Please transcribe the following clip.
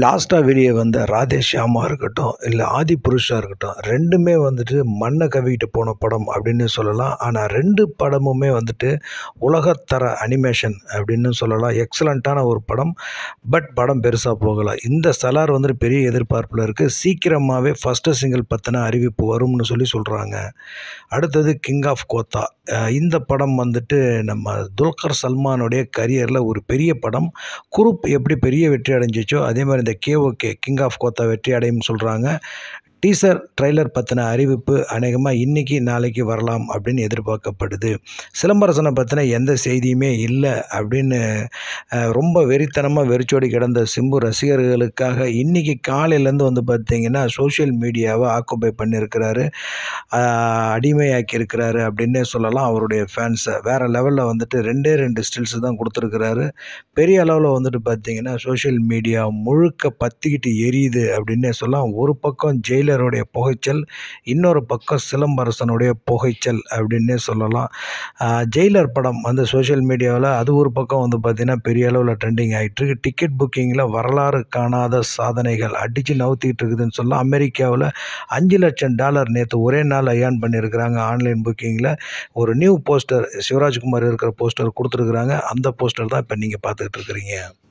லாஸ்ட்டாக வெளியே வந்த ராதே ஷியாமா இருக்கட்டும் இல்லை ஆதி புருஷாக இருக்கட்டும் ரெண்டுமே வந்துட்டு மண்ணை கவிக்கிட்டு போன படம் அப்படின்னு சொல்லலாம் ஆனால் ரெண்டு படமுமே வந்துட்டு உலகத்தர அனிமேஷன் அப்படின்னு சொல்லலாம் எக்ஸலண்ட்டான ஒரு படம் பட் படம் பெருசாக போகலாம் இந்த சலார் வந்துட்டு பெரிய எதிர்பார்ப்பில் இருக்குது சீக்கிரமாகவே ஃபஸ்ட்டு சிங்கிள் பற்றின அறிவிப்பு வரும்னு சொல்லி சொல்கிறாங்க அடுத்தது கிங் ஆஃப் கோத்தா இந்த படம் வந்துட்டு நம்ம துல்கர் சல்மானுடைய கரியரில் ஒரு பெரிய படம் குரூப் எப்படி பெரிய வெற்றி அடைஞ்சிச்சோ அதே மாதிரி மாதிரி இந்த கேஓகே கிங் ஆஃப் கோத்தா வெற்றி அடையும் சொல்கிறாங்க டீசர் ட்ரெய்லர் பற்றின அறிவிப்பு அநேகமாக இன்றைக்கி நாளைக்கு வரலாம் அப்படின்னு எதிர்பார்க்கப்படுது சிலம்பரசனை பற்றின எந்த செய்தியுமே இல்லை அப்படின்னு ரொம்ப வெறித்தனமாக வெறிச்சோடி கிடந்த சிம்பு ரசிகர்களுக்காக இன்றைக்கி காலையிலேருந்து வந்து பார்த்திங்கன்னா சோஷியல் மீடியாவை ஆக்குபை பண்ணியிருக்கிறாரு அடிமையாக்கி இருக்கிறாரு அப்படின்னே சொல்லலாம் அவருடைய ஃபேன்ஸை வேறு லெவலில் வந்துட்டு ரெண்டே ரெண்டு ஸ்டில்ஸ் தான் கொடுத்துருக்கிறாரு பெரிய அளவில் வந்துட்டு பார்த்திங்கன்னா சோஷியல் மீடியா முழுக்க பற்றிக்கிட்டு எரியுது அப்படின்னே சொல்லலாம் ஒரு பக்கம் ஜெயில் ஜெயிலருடைய புகைச்சல் இன்னொரு பக்கம் சிலம்பரசனுடைய புகைச்சல் அப்படின்னே சொல்லலாம் ஜெயிலர் படம் வந்து சோஷியல் மீடியாவில் அது ஒரு பக்கம் வந்து பார்த்திங்கன்னா பெரிய அளவில் ட்ரெண்டிங் ஆகிட்டுருக்கு டிக்கெட் புக்கிங்கில் வரலாறு காணாத சாதனைகள் அடித்து நவுத்திக்கிட்டு இருக்குதுன்னு சொல்லலாம் அமெரிக்காவில் அஞ்சு லட்சம் டாலர் நேற்று ஒரே நாள் ஐயான் பண்ணியிருக்கிறாங்க ஆன்லைன் புக்கிங்கில் ஒரு நியூ போஸ்டர் சிவராஜ்குமார் இருக்கிற போஸ்டர் கொடுத்துருக்குறாங்க அந்த போஸ்டர் தான் இப்போ நீங்கள் பார்த்துக்கிட்டு இருக்கிறீங்க